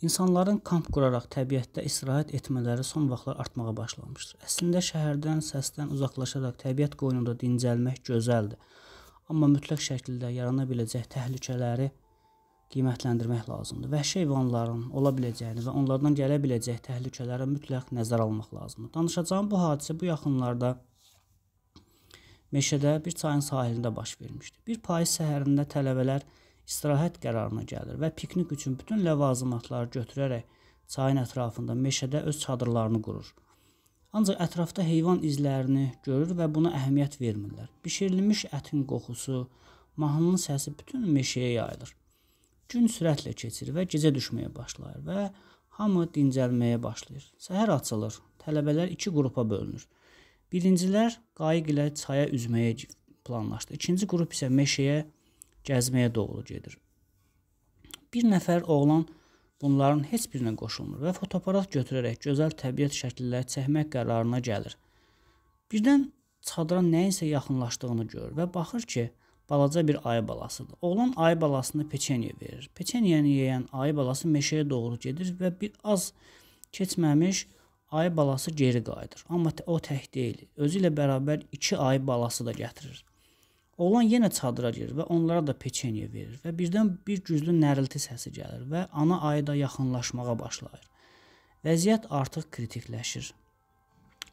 İnsanların kamp quraraq təbiətdə istirahət etmələri son vaxtlar artmağa başlamışdır. Əslində şəhərdən, səsdən uzaqlaşaraq təbiət qoynunda dincəlmək gözəldir. Amma mütləq şəkildə yarana biləcək təhlükələri qiymətləndirmək lazımdır. Vəhşi heyvanların ola biləcəyini və onlardan gələ biləcək təhlükələrə mütləq nəzər almaq lazımdır. Danışacağım bu hadisə bu yaxınlarda meşədə bir çayın sahilində baş vermişdi. Bir payız səhərində tələbələr istirahət qərarına gəlir və piknik üçün bütün ləvazimatları götürərək çayın ətrafında meşədə öz çadırlarını qurur. Ancaq ətrafda heyvan izlərini görür və buna əhəmiyyət vermirlər. Bişirilmiş ətin qoxusu, mahnının səsi bütün meşəyə yayılır. Gün sürətlə keçir və gecə düşməyə başlayır və hamı dincəlməyə başlayır. Səhər açılır. Tələbələr iki qrupa bölünür. Birincilər qayıq ilə çaya üzməyə planlaşdı. İkinci qrup isə meşəyə gəzməyə doğru gedir. Bir nəfər oğlan bunların heç birinə qoşulmur və fotoaparat götürərək gözəl təbiət şəkilləri çəkmək qərarına gəlir. Birdən çadıra nəyinsə yaxınlaşdığını görür və baxır ki, balaca bir ayı balasıdır. Oğlan ayı balasını peçeniyə verir. Peçeniyəni yeyən ayı balası meşəyə doğru gedir və bir az keçməmiş ayı balası geri qayıdır. Amma o tək deyil. Özü ilə bərabər 2 ayı balası da gətirir. Oğlan yenə çadıra girir və onlara da peçeniyə verir və birdən bir güclü nərilti səsi gəlir və ana ayı da yaxınlaşmağa başlayır. Vəziyyət artıq kritikləşir.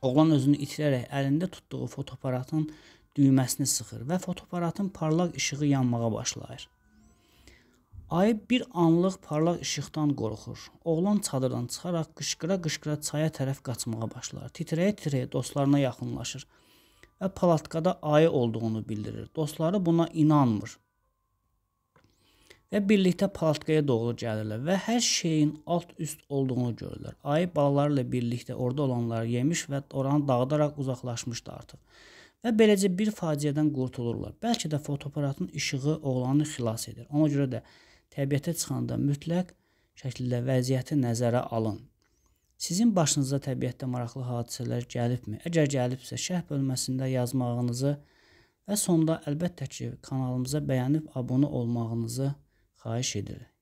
Oğlan özünü itirərək əlində tutduğu fotoaparatın düyməsini sıxır və fotoaparatın parlaq işığı yanmağa başlayır. Ayı bir anlıq parlaq işıqdan qorxur. Oğlan çadırdan çıxaraq qışqıra-qışqıra çaya tərəf qaçmağa başlar. Titrəyə-titrəyə dostlarına yaxınlaşır və palatkada ayı olduğunu bildirir. Dostları buna inanmır. Və birlikdə palatkaya doğru gəlirlər və hər şeyin alt-üst olduğunu görürlər. Ayı balalarla birlikdə orada olanları yemiş və oranı dağıdaraq uzaqlaşmışdı artıq. Və beləcə bir faciədən qurtulurlar. Bəlkə də fotoaparatın işığı oğlanı xilas edir. Ona görə də təbiətə çıxanda mütləq şəkildə vəziyyəti nəzərə alın. Sizin başınıza təbiətdə maraqlı hadisələr gəlibmi? Əgər gəlibsə, şərh bölməsində yazmağınızı və sonda əlbəttə ki, kanalımıza bəyənib abunə olmağınızı xahiş edirik.